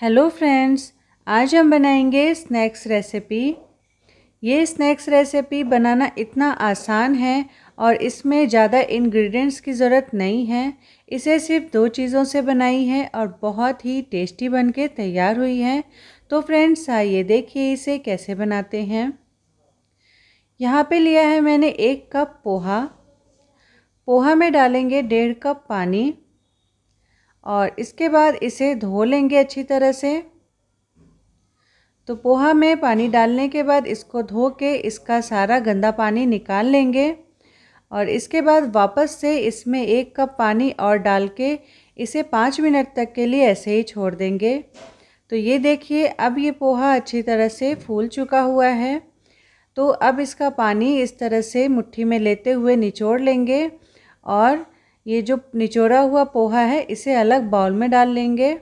hello friends आज हम बनाएंगे स्नैक्स रेसिपी ये स्नैक्स रेसिपी बनाना इतना आसान है और इसमें ज़्यादा इंग्रेडिएंट्स की ज़रूरत नहीं है इसे सिर्फ दो चीज़ों से बनाई है और बहुत ही टेस्टी बनके तैयार हुई है तो फ्रेंड्स आइए देखिए इसे कैसे बनाते हैं यहाँ पे लिया है मैंने एक कप पोहा पोहा में डालेंगे डेढ़ कप पानी और इसके बाद इसे धो लेंगे अच्छी तरह से तो पोहा में पानी डालने के बाद इसको धो के इसका सारा गंदा पानी निकाल लेंगे और इसके बाद वापस से इसमें एक कप पानी और डाल के इसे पाँच मिनट तक के लिए ऐसे ही छोड़ देंगे तो ये देखिए अब ये पोहा अच्छी तरह से फूल चुका हुआ है तो अब इसका पानी इस तरह से मुट्ठी में लेते हुए निचोड़ लेंगे और ये जो निचोड़ा हुआ पोहा है इसे अलग बाउल में डाल लेंगे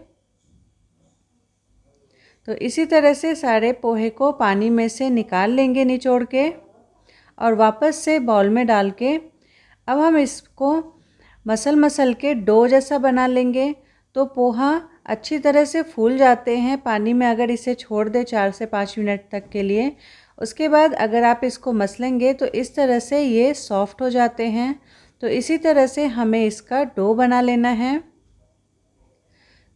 तो इसी तरह से सारे पोहे को पानी में से निकाल लेंगे निचोड़ के और वापस से बाउल में डाल के अब हम इसको मसल मसल के डो जैसा बना लेंगे तो पोहा अच्छी तरह से फूल जाते हैं पानी में अगर इसे छोड़ दें चार से पाँच मिनट तक के लिए उसके बाद अगर आप इसको मसलेंगे तो इस तरह से ये सॉफ्ट हो जाते हैं तो इसी तरह से हमें इसका डो बना लेना है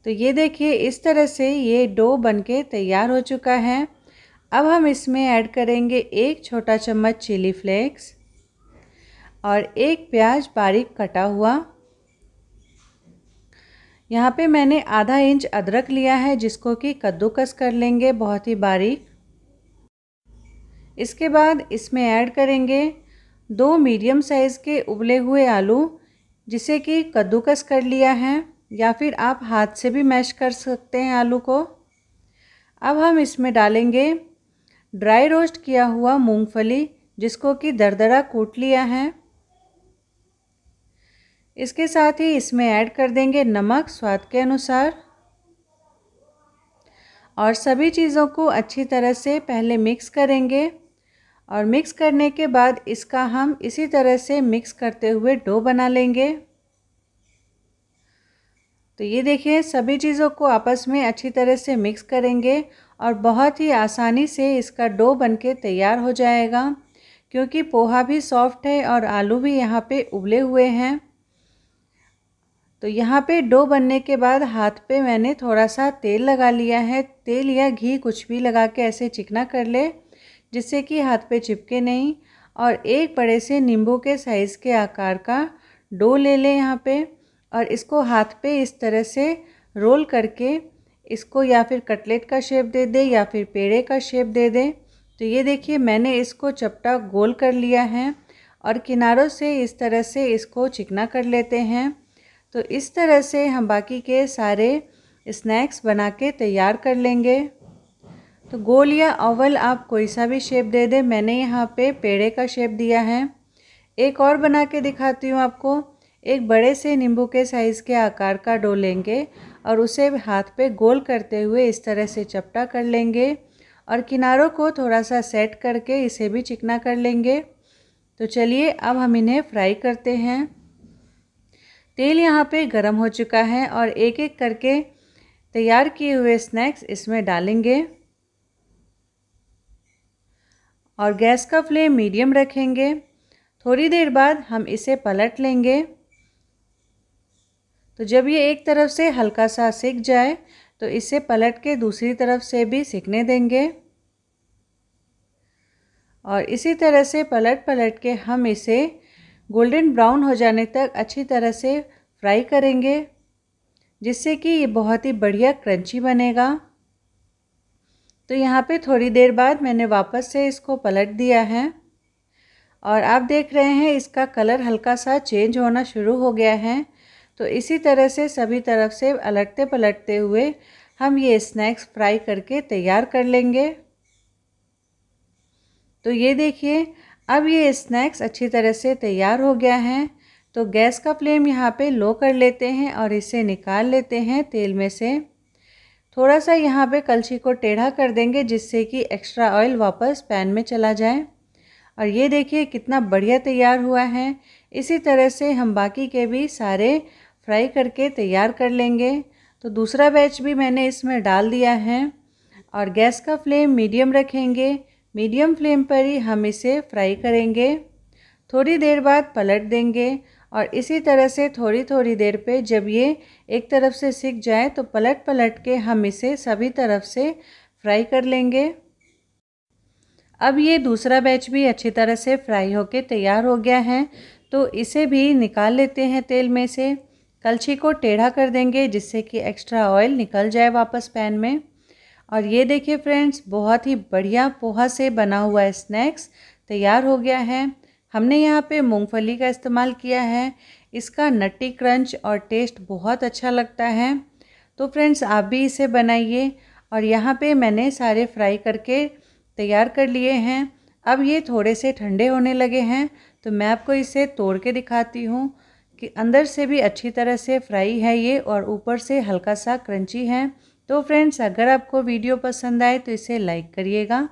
तो ये देखिए इस तरह से ये डो बनके तैयार हो चुका है अब हम इसमें ऐड करेंगे एक छोटा चम्मच चिली फ्लेक्स और एक प्याज बारीक कटा हुआ यहाँ पे मैंने आधा इंच अदरक लिया है जिसको कि कद्दूकस कर लेंगे बहुत ही बारीक इसके बाद इसमें ऐड करेंगे दो मीडियम साइज़ के उबले हुए आलू जिसे कि कद्दूकस कर लिया है या फिर आप हाथ से भी मैश कर सकते हैं आलू को अब हम इसमें डालेंगे ड्राई रोस्ट किया हुआ मूंगफली जिसको कि दरदरा कूट लिया है इसके साथ ही इसमें ऐड कर देंगे नमक स्वाद के अनुसार और सभी चीज़ों को अच्छी तरह से पहले मिक्स करेंगे और मिक्स करने के बाद इसका हम इसी तरह से मिक्स करते हुए डो बना लेंगे तो ये देखिए सभी चीज़ों को आपस में अच्छी तरह से मिक्स करेंगे और बहुत ही आसानी से इसका डो बनके तैयार हो जाएगा क्योंकि पोहा भी सॉफ्ट है और आलू भी यहाँ पे उबले हुए हैं तो यहाँ पे डो बनने के बाद हाथ पे मैंने थोड़ा सा तेल लगा लिया है तेल या घी कुछ भी लगा के ऐसे चिकना कर ले जिससे कि हाथ पे चिपके नहीं और एक बड़े से नींबू के साइज़ के आकार का डो ले लें यहाँ पे और इसको हाथ पे इस तरह से रोल करके इसको या फिर कटलेट का शेप दे दे या फिर पेड़े का शेप दे दे तो ये देखिए मैंने इसको चपटा गोल कर लिया है और किनारों से इस तरह से इसको चिकना कर लेते हैं तो इस तरह से हम बाकी के सारे स्नैक्स बना के तैयार कर लेंगे तो गोल या अवल आप कोई सा भी शेप दे दें मैंने यहाँ पे पेड़े का शेप दिया है एक और बना के दिखाती हूँ आपको एक बड़े से नींबू के साइज़ के आकार का डो लेंगे और उसे हाथ पे गोल करते हुए इस तरह से चपटा कर लेंगे और किनारों को थोड़ा सा सेट करके इसे भी चिकना कर लेंगे तो चलिए अब हम इन्हें फ्राई करते हैं तेल यहाँ पे गर्म हो चुका है और एक एक करके तैयार किए हुए स्नैक्स इसमें डालेंगे और गैस का फ्लेम मीडियम रखेंगे थोड़ी देर बाद हम इसे पलट लेंगे तो जब ये एक तरफ से हल्का सा सिक जाए तो इसे पलट के दूसरी तरफ से भी सिकने देंगे और इसी तरह से पलट पलट के हम इसे गोल्डन ब्राउन हो जाने तक अच्छी तरह से फ्राई करेंगे जिससे कि ये बहुत ही बढ़िया क्रंची बनेगा तो यहाँ पे थोड़ी देर बाद मैंने वापस से इसको पलट दिया है और आप देख रहे हैं इसका कलर हल्का सा चेंज होना शुरू हो गया है तो इसी तरह से सभी तरफ से पलटते पलटते हुए हम ये स्नैक्स फ्राई करके तैयार कर लेंगे तो ये देखिए अब ये स्नैक्स अच्छी तरह से तैयार हो गया है तो गैस का फ्लेम यहाँ पे लो कर लेते हैं और इसे निकाल लेते हैं तेल में से थोड़ा सा यहाँ पे कलछी को टेढ़ा कर देंगे जिससे कि एक्स्ट्रा ऑयल वापस पैन में चला जाए और ये देखिए कितना बढ़िया तैयार हुआ है इसी तरह से हम बाकी के भी सारे फ्राई करके तैयार कर लेंगे तो दूसरा बैच भी मैंने इसमें डाल दिया है और गैस का फ्लेम मीडियम रखेंगे मीडियम फ्लेम पर ही हम इसे फ्राई करेंगे थोड़ी देर बाद पलट देंगे और इसी तरह से थोड़ी थोड़ी देर पे जब ये एक तरफ से सीख जाए तो पलट पलट के हम इसे सभी तरफ से फ्राई कर लेंगे अब ये दूसरा बैच भी अच्छी तरह से फ्राई होके तैयार हो गया है तो इसे भी निकाल लेते हैं तेल में से कलछी को टेढ़ा कर देंगे जिससे कि एक्स्ट्रा ऑयल निकल जाए वापस पैन में और ये देखिए फ्रेंड्स बहुत ही बढ़िया पोहा से बना हुआ स्नैक्स तैयार हो गया है हमने यहाँ पे मूंगफली का इस्तेमाल किया है इसका नट्टी क्रंच और टेस्ट बहुत अच्छा लगता है तो फ्रेंड्स आप भी इसे बनाइए और यहाँ पे मैंने सारे फ्राई करके तैयार कर लिए हैं अब ये थोड़े से ठंडे होने लगे हैं तो मैं आपको इसे तोड़ के दिखाती हूँ कि अंदर से भी अच्छी तरह से फ्राई है ये और ऊपर से हल्का सा क्रंची है तो फ्रेंड्स अगर आपको वीडियो पसंद आए तो इसे लाइक करिएगा